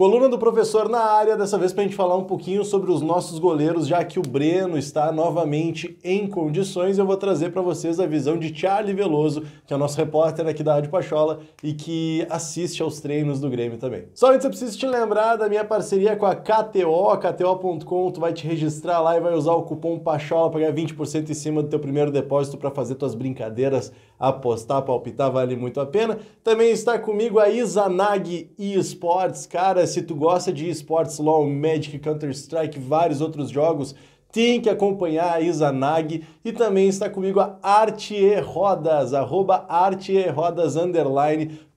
Coluna do professor na área, dessa vez para a gente falar um pouquinho sobre os nossos goleiros, já que o Breno está novamente em condições. Eu vou trazer para vocês a visão de Charlie Veloso, que é o nosso repórter aqui da Rádio Pachola e que assiste aos treinos do Grêmio também. Só antes eu preciso te lembrar da minha parceria com a KTO, KTO.com. Tu vai te registrar lá e vai usar o cupom Pachola para ganhar 20% em cima do teu primeiro depósito para fazer tuas brincadeiras apostar, palpitar, vale muito a pena. Também está comigo a Izanag eSports. Cara, se tu gosta de esportes, LoL, Magic, Counter-Strike, vários outros jogos, tem que acompanhar a Izanag e também está comigo a Arte e Rodas, arroba Arte e Rodas,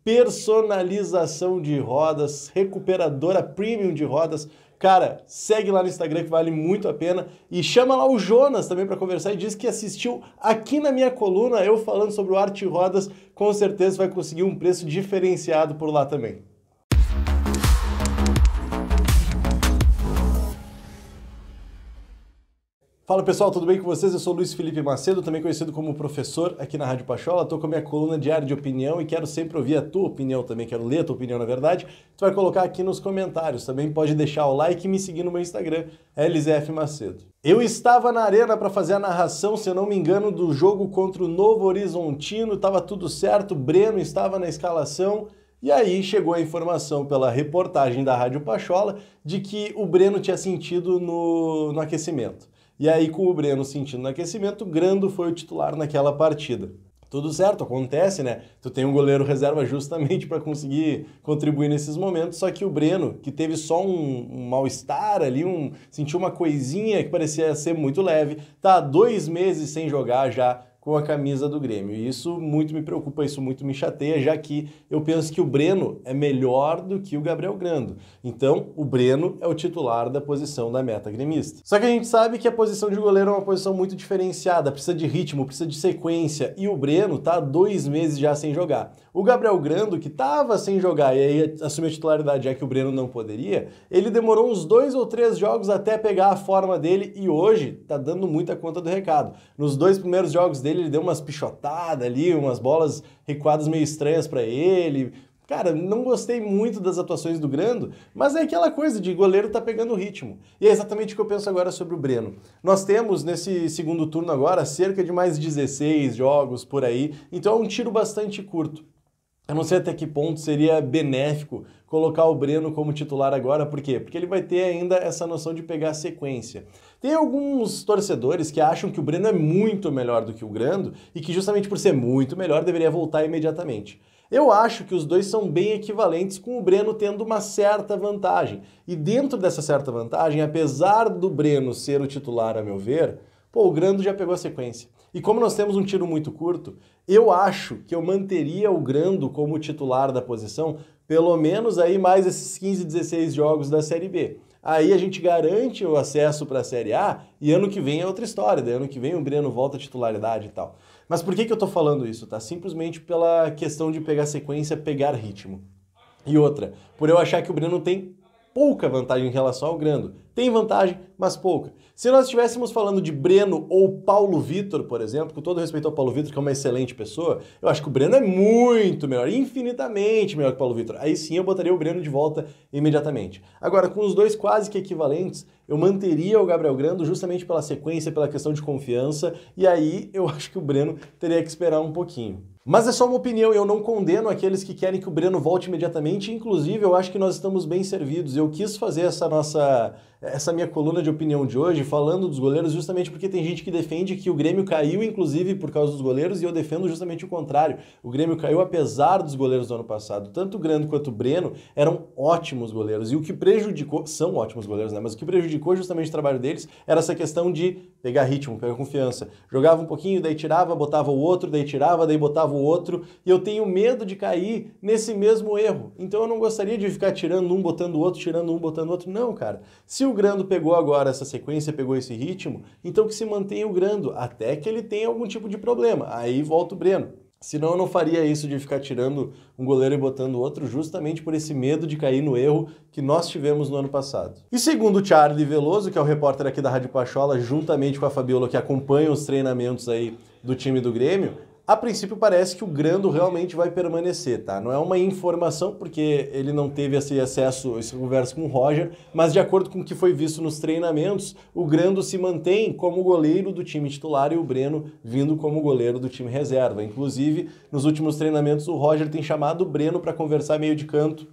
personalização de rodas, recuperadora premium de rodas, Cara, segue lá no Instagram que vale muito a pena e chama lá o Jonas também para conversar e diz que assistiu aqui na minha coluna eu falando sobre o Arte Rodas, com certeza vai conseguir um preço diferenciado por lá também. Fala pessoal, tudo bem com vocês? Eu sou Luiz Felipe Macedo, também conhecido como professor aqui na Rádio Pachola. Estou com a minha coluna diária de opinião e quero sempre ouvir a tua opinião também, quero ler a tua opinião na verdade. Tu vai colocar aqui nos comentários. Também pode deixar o like e me seguir no meu Instagram, LZF Macedo. Eu estava na arena para fazer a narração, se eu não me engano, do jogo contra o Novo Horizontino, estava tudo certo, Breno estava na escalação. E aí chegou a informação pela reportagem da Rádio Pachola de que o Breno tinha sentido no, no aquecimento. E aí, com o Breno sentindo aquecimento, Grando foi o titular naquela partida. Tudo certo, acontece, né? Tu tem um goleiro reserva justamente para conseguir contribuir nesses momentos, só que o Breno, que teve só um, um mal-estar ali, um, sentiu uma coisinha que parecia ser muito leve, tá dois meses sem jogar já com a camisa do Grêmio. E isso muito me preocupa, isso muito me chateia, já que eu penso que o Breno é melhor do que o Gabriel Grando. Então, o Breno é o titular da posição da meta gremista. Só que a gente sabe que a posição de goleiro é uma posição muito diferenciada, precisa de ritmo, precisa de sequência, e o Breno tá dois meses já sem jogar. O Gabriel Grando, que tava sem jogar e aí assumiu a titularidade, já que o Breno não poderia, ele demorou uns dois ou três jogos até pegar a forma dele e hoje tá dando muita conta do recado. Nos dois primeiros jogos dele, dele, ele deu umas pichotadas ali, umas bolas recuadas meio estranhas para ele. Cara, não gostei muito das atuações do Grando, mas é aquela coisa de goleiro tá pegando o ritmo. E é exatamente o que eu penso agora sobre o Breno. Nós temos nesse segundo turno agora cerca de mais 16 jogos por aí, então é um tiro bastante curto. Eu não sei até que ponto seria benéfico colocar o Breno como titular agora, por quê? Porque ele vai ter ainda essa noção de pegar a sequência. Tem alguns torcedores que acham que o Breno é muito melhor do que o Grando e que justamente por ser muito melhor deveria voltar imediatamente. Eu acho que os dois são bem equivalentes, com o Breno tendo uma certa vantagem. E dentro dessa certa vantagem, apesar do Breno ser o titular, a meu ver, Pô, o Grando já pegou a sequência. E como nós temos um tiro muito curto, eu acho que eu manteria o Grando como titular da posição, pelo menos aí mais esses 15, 16 jogos da Série B. Aí a gente garante o acesso para a Série A e ano que vem é outra história. Daí ano que vem o Breno volta à titularidade e tal. Mas por que, que eu estou falando isso? Tá? Simplesmente pela questão de pegar sequência, pegar ritmo. E outra, por eu achar que o Breno tem pouca vantagem em relação ao Grando tem vantagem, mas pouca. Se nós estivéssemos falando de Breno ou Paulo Vitor, por exemplo, com todo respeito ao Paulo Vitor, que é uma excelente pessoa, eu acho que o Breno é muito melhor, infinitamente melhor que o Paulo Vitor. Aí sim eu botaria o Breno de volta imediatamente. Agora, com os dois quase que equivalentes, eu manteria o Gabriel Grando justamente pela sequência, pela questão de confiança, e aí eu acho que o Breno teria que esperar um pouquinho. Mas é só uma opinião, eu não condeno aqueles que querem que o Breno volte imediatamente, inclusive eu acho que nós estamos bem servidos. Eu quis fazer essa nossa essa minha coluna de opinião de hoje falando dos goleiros justamente porque tem gente que defende que o Grêmio caiu, inclusive, por causa dos goleiros, e eu defendo justamente o contrário. O Grêmio caiu apesar dos goleiros do ano passado. Tanto o Grando quanto o Breno eram ótimos goleiros. E o que prejudicou, são ótimos goleiros, né? Mas o que prejudicou justamente o trabalho deles era essa questão de pegar ritmo, pegar confiança. Jogava um pouquinho, daí tirava, botava o outro, daí tirava, daí botava o outro. E eu tenho medo de cair nesse mesmo erro. Então eu não gostaria de ficar tirando um, botando o outro, tirando um, botando o outro. Não, cara. Se o o Grando pegou agora essa sequência, pegou esse ritmo, então que se mantenha o Grando até que ele tenha algum tipo de problema. Aí volta o Breno. Senão eu não faria isso de ficar tirando um goleiro e botando outro, justamente por esse medo de cair no erro que nós tivemos no ano passado. E segundo o Charlie Veloso, que é o repórter aqui da Rádio Pachola, juntamente com a Fabiola, que acompanha os treinamentos aí do time do Grêmio, a princípio parece que o Grando realmente vai permanecer, tá? Não é uma informação porque ele não teve esse acesso, esse conversa com o Roger, mas de acordo com o que foi visto nos treinamentos, o Grando se mantém como goleiro do time titular e o Breno vindo como goleiro do time reserva. Inclusive, nos últimos treinamentos o Roger tem chamado o Breno para conversar meio de canto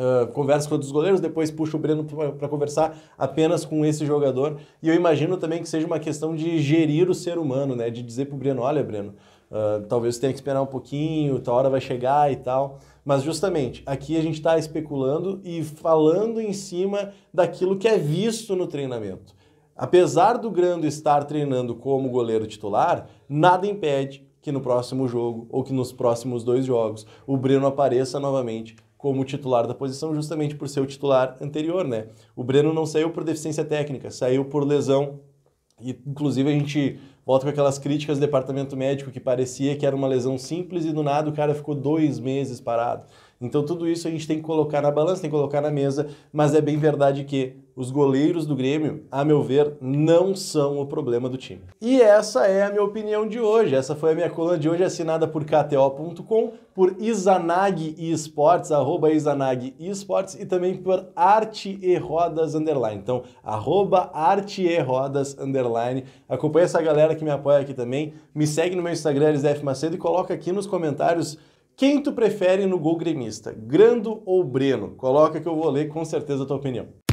ah, conversa com outros goleiros, depois puxa o Breno para conversar apenas com esse jogador. E eu imagino também que seja uma questão de gerir o ser humano, né? De dizer para o Breno, olha, Breno, uh, talvez tenha que esperar um pouquinho, tal hora vai chegar e tal. Mas justamente, aqui a gente está especulando e falando em cima daquilo que é visto no treinamento. Apesar do Grando estar treinando como goleiro titular, nada impede que no próximo jogo ou que nos próximos dois jogos o Breno apareça novamente como titular da posição, justamente por ser o titular anterior, né? O Breno não saiu por deficiência técnica, saiu por lesão. E, inclusive, a gente volta com aquelas críticas do departamento médico que parecia que era uma lesão simples e do nada o cara ficou dois meses parado. Então tudo isso a gente tem que colocar na balança, tem que colocar na mesa, mas é bem verdade que os goleiros do Grêmio, a meu ver, não são o problema do time. E essa é a minha opinião de hoje. Essa foi a minha coluna de hoje, assinada por KTO.com, por Izanagi Esportes, arroba Esportes e também por Arte e Rodas Underline. Então, arroba Arte e Rodas Underline. Acompanha essa galera que me apoia aqui também. Me segue no meu Instagram, Elisef Macedo, e coloca aqui nos comentários quem tu prefere no gol gremista, Grando ou Breno? Coloca que eu vou ler com certeza a tua opinião.